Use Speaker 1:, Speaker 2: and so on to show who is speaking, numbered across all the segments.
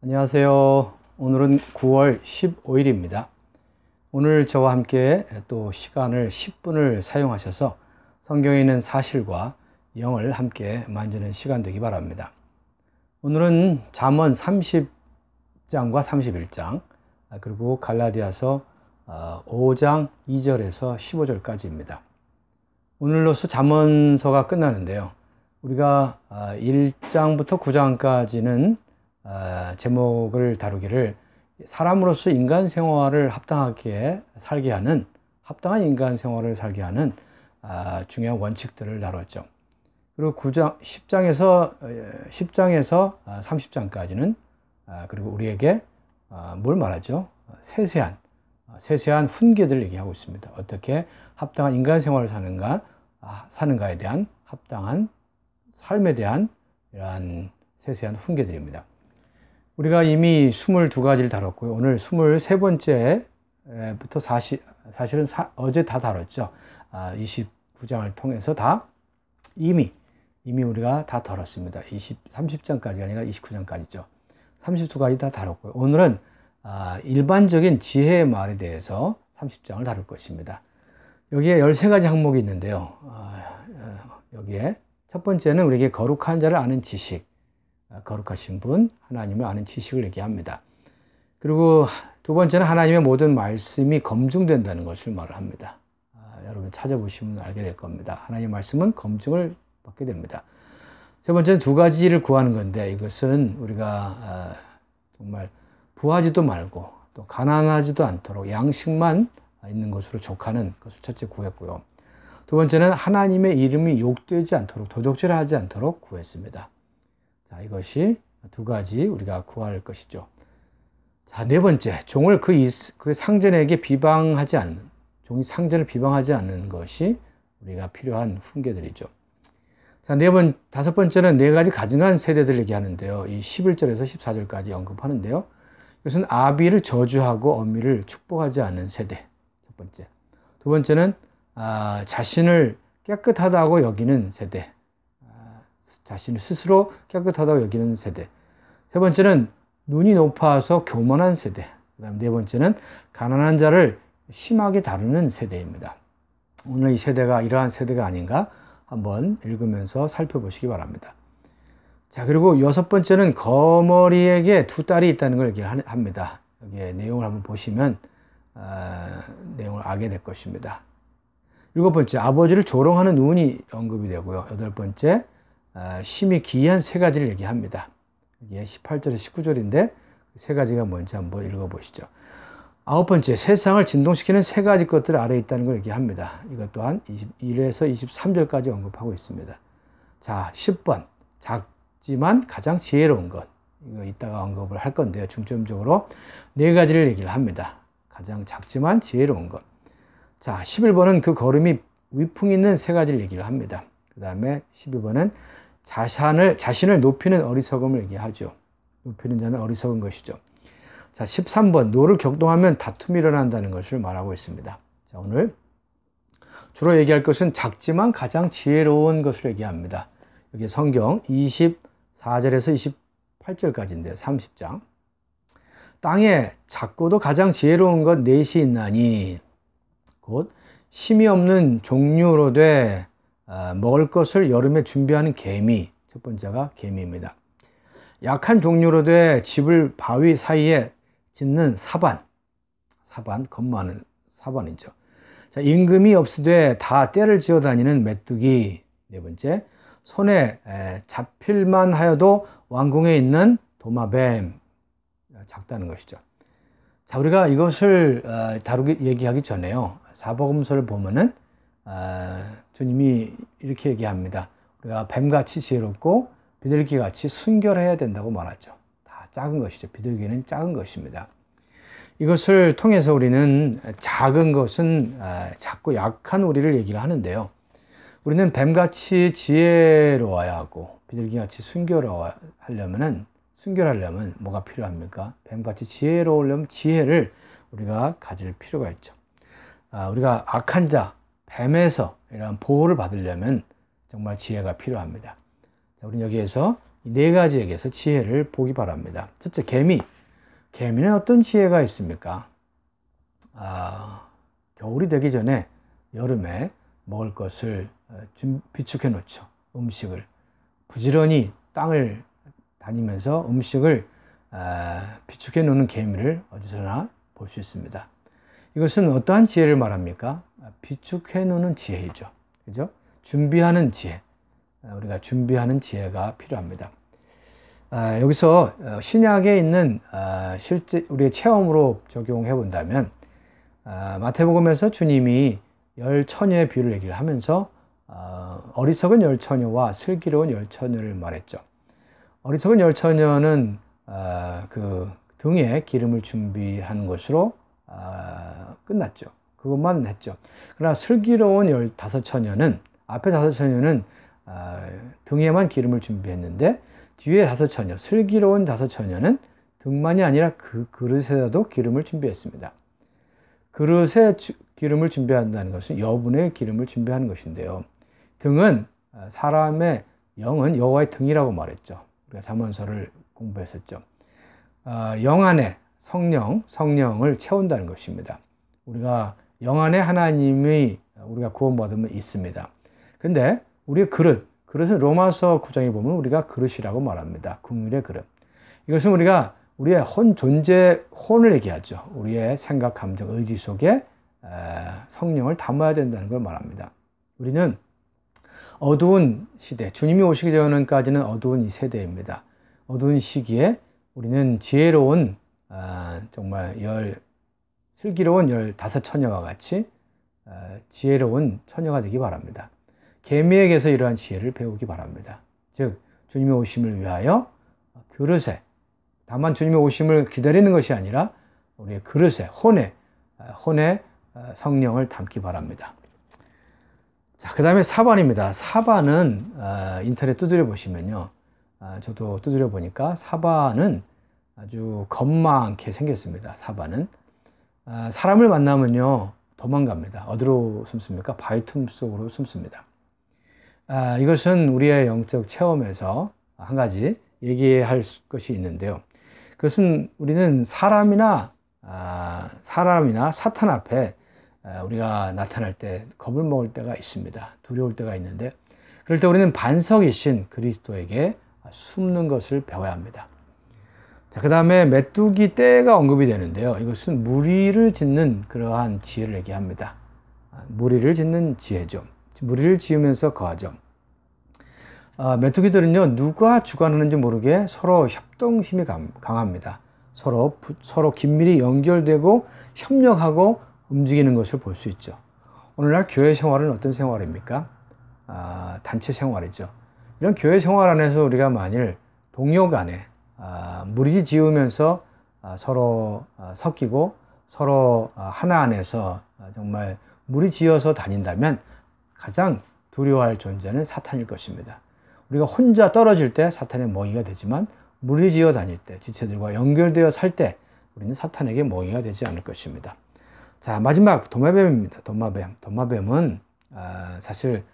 Speaker 1: 안녕하세요. 오늘은 9월 15일입니다. 오늘 저와 함께 또 시간을 10분을 사용하셔서 성경에 있는 사실과 영을 함께 만지는 시간 되기 바랍니다. 오늘은 잠언 30장과 31장 그리고 갈라디아서 5장 어, 2절에서 15절까지입니다. 오늘로써 잠언서가 끝나는데요. 우리가 1장부터 어, 9장까지는 어, 제목을 다루기를 사람으로서 인간 생활을 합당하게 살게 하는 합당한 인간 생활을 살게 하는 아, 중요한 원칙들을 다뤘죠. 그리고 9장 10장에서 10장에서 어, 30장까지는 아, 아, 그리고 우리에게 뭘 말하죠? 세세한 세세한 훈계들을 얘기하고 있습니다. 어떻게 합당한 인간 생활을 사는가 사는가에 대한 합당한 삶에 대한 이러한 세세한 훈계들입니다. 우리가 이미 22가지를 다뤘고요. 오늘 23번째부터 40, 사실은 사, 어제 다 다뤘죠. 아, 29장을 통해서 다 이미, 이미 우리가 다 다뤘습니다. 20, 30장까지가 아니라 29장까지죠. 32가지 다 다뤘고요. 오늘은 아, 일반적인 지혜의 말에 대해서 30장을 다룰 것입니다. 여기에 13가지 항목이 있는데요. 아, 어, 여기에 첫 번째는 우리에게 거룩한 자를 아는 지식. 거룩하신 분, 하나님을 아는 지식을 얘기합니다. 그리고 두 번째는 하나님의 모든 말씀이 검증된다는 것을 말을 합니다. 아, 여러분 찾아보시면 알게 될 겁니다. 하나님의 말씀은 검증을 받게 됩니다. 세 번째는 두 가지를 구하는 건데 이것은 우리가 아, 정말 부하지도 말고 또 가난하지도 않도록 양식만 있는 것으로 족하는 것을 첫째 구했고요. 두 번째는 하나님의 이름이 욕되지 않도록 도둑질하지 않도록 구했습니다. 자, 이것이 두 가지 우리가 구할 것이죠. 자, 네 번째, 종을 그, 이스, 그 상전에게 비방하지 않는, 종이 상전을 비방하지 않는 것이 우리가 필요한 훈계들이죠. 자, 네 번, 다섯 번째는 네 가지 가증한 세대들 얘기하는데요. 이 11절에서 14절까지 언급하는데요. 이것은 아비를 저주하고 엄미를 축복하지 않는 세대. 첫 번째. 두 번째는 아, 자신을 깨끗하다고 여기는 세대. 자신을 스스로 깨끗하다고 여기는 세대. 세 번째는 눈이 높아서 교만한 세대. 그다음 네 번째는 가난한 자를 심하게 다루는 세대입니다. 오늘 이 세대가 이러한 세대가 아닌가 한번 읽으면서 살펴보시기 바랍니다. 자, 그리고 여섯 번째는 거머리에게 두 딸이 있다는 걸얘기 합니다. 여기에 내용을 한번 보시면 어, 내용을 알게 될 것입니다. 일곱 번째, 아버지를 조롱하는 눈이 언급이 되고요. 여덟 번째, 아, 심히 기이한 세 가지를 얘기합니다. 이게 18절에 19절인데 그 세 가지가 뭔지 한번 읽어보시죠. 아홉 번째, 세상을 진동시키는 세 가지 것들 아래에 있다는 걸 얘기합니다. 이것 또한 21에서 23절까지 언급하고 있습니다. 자, 10번, 작지만 가장 지혜로운 것. 이거 이따가 언급을 할 건데요. 중점적으로 네 가지를 얘기를 합니다. 가장 작지만 지혜로운 것. 자, 11번은 그 걸음이 위풍 있는 세 가지를 얘기를 합니다. 그 다음에 12번은 자산을, 자신을 높이는 어리석음을 얘기하죠. 높이는 자는 어리석은 것이죠. 자, 13번. 노를 격동하면 다툼이 일어난다는 것을 말하고 있습니다. 자, 오늘 주로 얘기할 것은 작지만 가장 지혜로운 것을 얘기합니다. 여기 성경 24절에서 28절까지인데요. 30장. 땅에 작고도 가장 지혜로운 것 넷이 있나니 곧 힘이 없는 종류로 돼 아, 먹을 것을 여름에 준비하는 개미 첫 번째가 개미입니다. 약한 종류로 돼 집을 바위 사이에 짓는 사반 사반 겉마늘 사반이죠. 자, 임금이 없으되 다 때를 지어 다니는 메뚜기 네 번째 손에 잡힐만 하여도 왕궁에 있는 도마뱀 아, 작다는 것이죠. 자 우리가 이것을 아, 다루기 얘기하기 전에요 사복음서를 보면은 주님이 이렇게 얘기합니다. 우리가 뱀같이 지혜롭고 비둘기같이 순결해야 된다고 말하죠. 다 작은 것이죠. 비둘기는 작은 것입니다. 이것을 통해서 우리는 작은 것은 아, 작고 약한 우리를 얘기를 하는데요. 우리는 뱀같이 지혜로워야 하고 비둘기같이 순결하려면은 순결하려면 뭐가 필요합니까? 뱀같이 지혜로우려면 지혜를 우리가 가질 필요가 있죠. 아, 우리가 악한 자, 뱀에서 이러한 보호를 받으려면 정말 지혜가 필요합니다. 자, 우리는 여기에서 네 가지에게서 지혜를 보기 바랍니다. 첫째, 개미. 개미는 어떤 지혜가 있습니까? 아, 겨울이 되기 전에 여름에 먹을 것을 어, 비축해 놓죠. 음식을. 부지런히 땅을 다니면서 음식을 아, 비축해 놓는 개미를 어디서나 볼 수 있습니다. 이것은 어떠한 지혜를 말합니까? 비축해 놓는 지혜이죠. 그죠? 준비하는 지혜. 우리가 준비하는 지혜가 필요합니다. 아, 여기서 어, 신약에 있는 아, 실제 우리의 체험으로 적용해 본다면 아, 마태복음에서 주님이 열 처녀의 비유를 얘기를 하면서 어, 어리석은 열 처녀와 슬기로운 열 처녀를 말했죠. 어리석은 열 처녀는 그 등에 기름을 준비한 것으로 아, 끝났죠. 그것만 했죠. 그러나 슬기로운 15처녀는 앞에 다섯 처녀는 아, 등에만 기름을 준비했는데 뒤에 다섯 처녀, 슬기로운 다섯 처녀는 등만이 아니라 그 그릇에다도 기름을 준비했습니다. 그릇에 주, 기름을 준비한다는 것은 여분의 기름을 준비하는 것인데요. 등은 아, 사람의 영은 여호와의 등이라고 말했죠. 우리가 잠문서를 공부했었죠. 어, 영 안에 성령, 성령을 채운다는 것입니다. 우리가 영 안에 하나님의 우리가 구원받으면 있습니다. 근데 우리의 그릇, 그릇은 로마서 9장에 보면 우리가 그릇이라고 말합니다. 국민의 그릇. 이것은 우리가 우리의 혼 존재 혼을 얘기하죠. 우리의 생각, 감정, 의지 속에 성령을 담아야 된다는 걸 말합니다. 우리는 어두운 시대, 주님이 오시기 전까지는 어두운 이 세대입니다. 어두운 시기에 우리는 지혜로운 아, 정말 열 슬기로운 열다섯 처녀와 같이 아, 지혜로운 처녀가 되기 바랍니다. 개미에게서 이러한 지혜를 배우기 바랍니다. 즉 주님의 오심을 위하여 그릇에 다만 주님의 오심을 기다리는 것이 아니라 우리의 그릇에 혼에 아, 혼에 아, 성령을 담기 바랍니다. 자, 그 다음에 4반입니다4반은 아, 인터넷 두드려 보시면요. 저도 두드려 보니까 4반은 아주 겁많게 생겼습니다. 사바는. 아, 사람을 만나면요. 도망갑니다. 어디로 숨습니까? 발틈 속으로 숨습니다. 아, 이것은 우리의 영적 체험에서 한 가지 얘기할 것이 있는데요. 그것은 우리는 사람이나 아, 사람이나 사탄 앞에 아, 우리가 나타날 때 겁을 먹을 때가 있습니다. 두려울 때가 있는데 그럴 때 우리는 반석이신 그리스도에게 숨는 것을 배워야 합니다. 그 다음에 메뚜기 떼가 언급이 되는데요. 이것은 무리를 짓는 그러한 지혜를 얘기합니다. 아, 무리를 짓는 지혜죠 무리를 지으면서 거하죠 아, 메뚜기들은요, 누가 주관하는지 모르게 서로 협동심이 강합니다. 서로, 서로 긴밀히 연결되고 협력하고 움직이는 것을 볼 수 있죠. 오늘날 교회 생활은 어떤 생활입니까? 아, 단체 생활이죠. 이런 교회 생활 안에서 우리가 만일 동료 간에 아, 무리 지으면서 아, 서로 아, 섞이고 서로 하나 안에서 정말 무리 지어서 다닌다면 가장 두려워할 존재는 사탄일 것입니다. 우리가 혼자 떨어질 때 사탄의 모이가 되지만 무리 지어 다닐 때 지체들과 연결되어 살 때 우리는 사탄에게 모이가 되지 않을 것입니다. 자 마지막 도마뱀입니다. 도마뱀. 도마뱀은 사실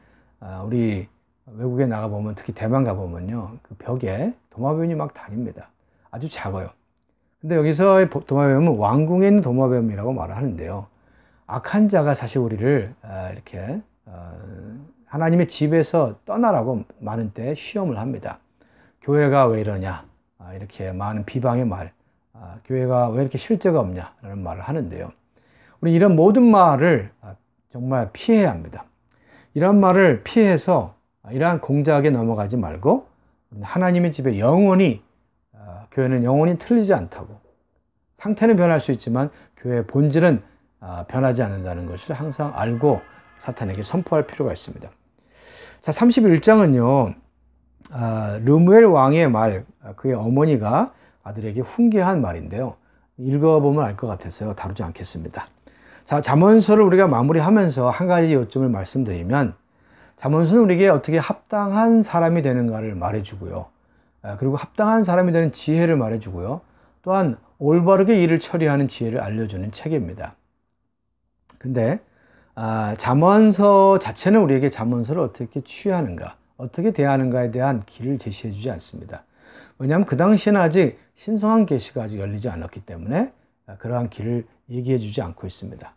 Speaker 1: 우리 외국에 나가보면 특히 대만 가보면요. 그 벽에 도마뱀이 막 다닙니다. 아주 작아요. 근데 여기서 도마뱀은 왕궁에 있는 도마뱀이라고 말을 하는데요. 악한 자가 사실 우리를 아, 이렇게 어, 하나님의 집에서 떠나라고 많은 때 시험을 합니다. 교회가 왜 이러냐 아, 이렇게 많은 비방의 말, 아, 교회가 왜 이렇게 실제가 없냐라는 말을 하는데요. 우리 이런 모든 말을 정말 피해야 합니다. 이런 말을 피해서 아, 이러한 공작에 넘어가지 말고 하나님의 집에 영원히 아, 교회는 영원히 틀리지 않다고 상태는 변할 수 있지만 교회의 본질은 아, 변하지 않는다는 것을 항상 알고 사탄에게 선포할 필요가 있습니다. 자, 31장은요. 르무엘 왕의 말, 그의 어머니가 아들에게 훈계한 말인데요. 읽어보면 알 것 같아서요. 다루지 않겠습니다. 자, 자문서를 우리가 마무리하면서 한 가지 요점을 말씀드리면 자문서는 우리에게 어떻게 합당한 사람이 되는가를 말해주고요. 아, 그리고 합당한 사람이 되는 지혜를 말해주고요. 또한 올바르게 일을 처리하는 지혜를 알려주는 책입니다. 근데 아, 자문서 자체는 우리에게 자문서를 어떻게 취하는가, 어떻게 대하는가에 대한 길을 제시해주지 않습니다. 왜냐하면 그 당시에는 아직 신성한 계시가 아직 열리지 않았기 때문에 아, 그러한 길을 얘기해주지 않고 있습니다.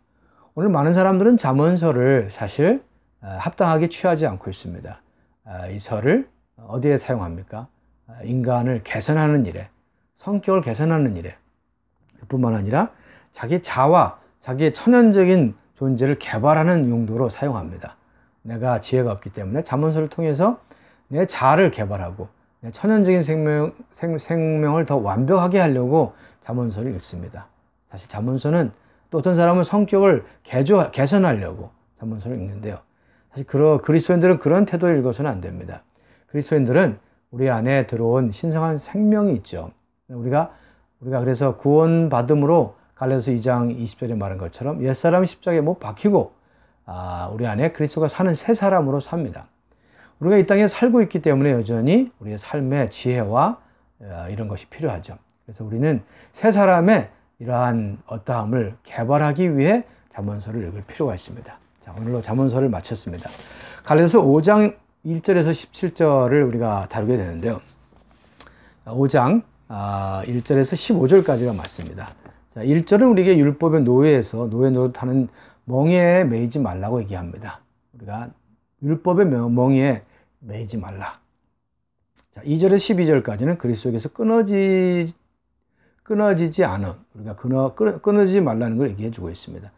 Speaker 1: 오늘 많은 사람들은 자문서를 사실 아, 합당하게 취하지 않고 있습니다. 아, 이 설을 어디에 사용합니까? 아, 인간을 개선하는 일에, 성격을 개선하는 일에, 뿐만 아니라 자기 자와 자기의 천연적인 존재를 개발하는 용도로 사용합니다. 내가 지혜가 없기 때문에 자문서를 통해서 내 자아를 개발하고 내 천연적인 생명, 생, 명을더 완벽하게 하려고 자문서를 읽습니다. 사실 자문서는 또 어떤 사람은 성격을 개조, 개선하려고 자문서를 읽는데요. 사실 그러, 그리스도인들은 그런 태도를 읽어서는 안 됩니다. 그리스도인들은 우리 안에 들어온 신성한 생명이 있죠. 우리가 우리가 그래서 구원받음으로 갈라서 2장 20절에 말한 것처럼 옛사람 십자가에 못 박히고 아, 우리 안에 그리스도가 사는 새 사람으로 삽니다. 우리가 이 땅에 살고 있기 때문에 여전히 우리의 삶의 지혜와 어, 이런 것이 필요하죠. 그래서 우리는 새 사람의 이러한 어떠함을 개발하기 위해 자문서를 읽을 필요가 있습니다. 자, 오늘로 자문서를 마쳤습니다. 갈라디아서 5장 1절에서 17절을 우리가 다루게 되는데요. 5장 1절에서 아, 15절까지가 맞습니다. 자, 1절은 우리에게 율법의 노예에서 노예 노릇하는 멍에 매이지 말라고 얘기합니다. 우리가 율법의 멍에 매이지 말라. 자, 2절에서 12절까지는 그리스도에서 끊어지 끊어지지 않음 우리가 끊어, 끊어지지 말라는 걸 얘기해 주고 있습니다.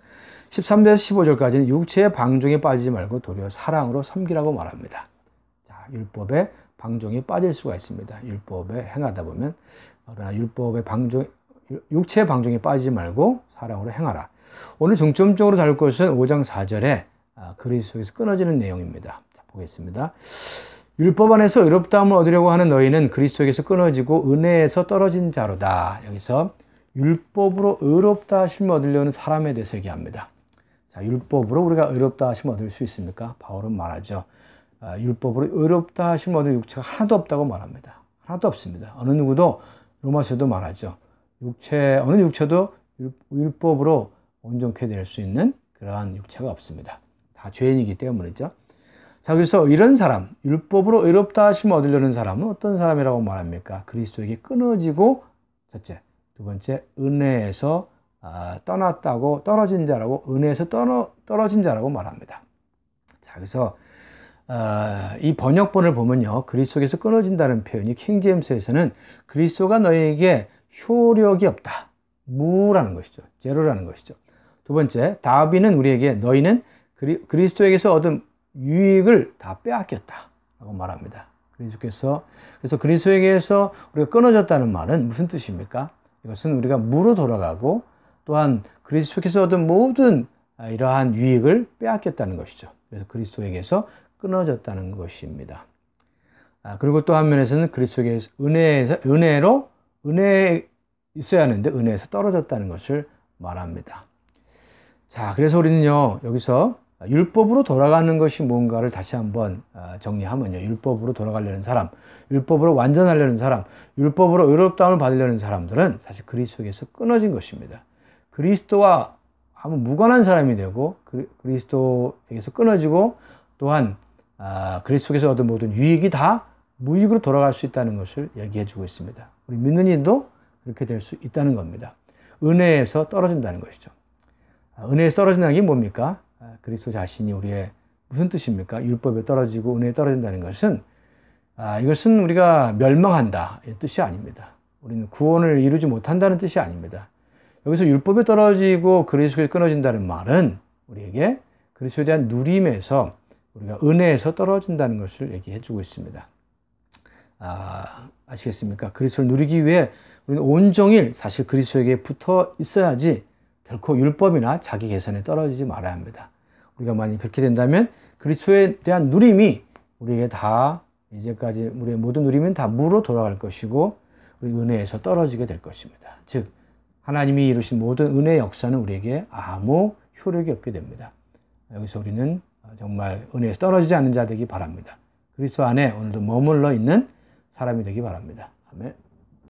Speaker 1: 13절에서 15절까지는 육체의 방종에 빠지지 말고 도리어 사랑으로 섬기라고 말합니다. 자, 율법의 방종에 빠질 수가 있습니다. 율법에 행하다 보면 그러나 율법의 방종 육체의 방종에 빠지지 말고 사랑으로 행하라. 오늘 중점적으로 다룰 것은 5장 4절에 아, 그리스도에서 끊어지는 내용입니다. 자, 보겠습니다. 율법 안에서 의롭다함을 얻으려고 하는 너희는 그리스도에게서 끊어지고 은혜에서 떨어진 자로다. 여기서 율법으로 의롭다 하심을 얻으려는 사람에 대해서 얘기합니다. 아, 율법으로 우리가 의롭다 하시면 얻을 수 있습니까? 바울은 말하죠. 아, 율법으로 의롭다 하시면 얻을 육체가 하나도 없다고 말합니다. 하나도 없습니다. 어느 누구도 로마서도 말하죠. 육체 어느 육체도 율법으로 온전케 될 수 있는 그러한 육체가 없습니다. 다 죄인이기 때문이죠. 자, 그래서 이런 사람, 율법으로 의롭다 하심을 얻으려는 사람은 어떤 사람이라고 말합니까? 그리스도에게 끊어지고, 첫째, 두 번째, 은혜에서 아, 떠났다고 떨어진 자라고 은혜에서 떠러, 떨어진 자라고 말합니다. 자, 그래서 어, 이 번역본을 보면요. 그리스도에서 끊어진다는 표현이 킹제임스에서는 그리스도가 너에게 효력이 없다. 무라는 것이죠. 제로라는 것이죠. 두 번째, 다비는 우리에게 너희는 그리, 그리스도에게서 얻은 유익을 다 빼앗겼다. 라고 말합니다. 그리스도께서, 그래서 그리스도에게서 우리가 끊어졌다는 말은 무슨 뜻입니까? 이것은 우리가 무로 돌아가고 또한 그리스도 속에서 얻은 모든 이러한 유익을 빼앗겼다는 것이죠. 그래서 그리스도에게서 끊어졌다는 것입니다. 아, 그리고 또 한면에서는 그리스도에게 은혜에서 은혜로 은혜 에 있어야 하는데 은혜에서 떨어졌다는 것을 말합니다. 자, 그래서 우리는요 여기서 율법으로 돌아가는 것이 뭔가를 다시 한번 아, 정리하면요. 율법으로 돌아가려는 사람, 율법으로 완전하려는 사람, 율법으로 의롭다움을 받으려는 사람들은 사실 그리스도에서 끊어진 것입니다. 그리스도와 아무 무관한 사람이 되고 그, 그리스도에게서 끊어지고 또한 아, 그리스도 속에서 얻은 모든 유익이 다 무익으로 돌아갈 수 있다는 것을 얘기해 주고 있습니다. 우리 믿는 이도 그렇게 될 수 있다는 겁니다. 은혜에서 떨어진다는 것이죠. 아, 은혜에서 떨어진다는 게 뭡니까? 아, 그리스도 자신이 우리의 무슨 뜻입니까? 율법에 떨어지고 은혜에 떨어진다는 것은 이것은 우리가 멸망한다 이 뜻이 아닙니다. 우리는 구원을 이루지 못한다는 뜻이 아닙니다. 여기서 율법이 떨어지고 그리스도에 끊어진다는 말은 우리에게 그리스도에 대한 누림에서 우리가 은혜에서 떨어진다는 것을 얘기해 주고 있습니다. 아, 아시겠습니까? 그리스도를 누리기 위해 우리는 온종일 사실 그리스도에게 붙어 있어야지 결코 율법이나 자기 계산에 떨어지지 말아야 합니다. 우리가 만약 그렇게 된다면 그리스도에 대한 누림이 우리에게 다 이제까지 우리의 모든 누림은 다 무로 돌아갈 것이고 우리 은혜에서 떨어지게 될 것입니다. 즉 하나님이 이루신 모든 은혜 역사는 우리에게 아무 효력이 없게 됩니다. 여기서 우리는 정말 은혜에 떨어지지 않는 자 되기 바랍니다. 그리스도 안에 오늘도 머물러 있는 사람이 되기 바랍니다. 아멘.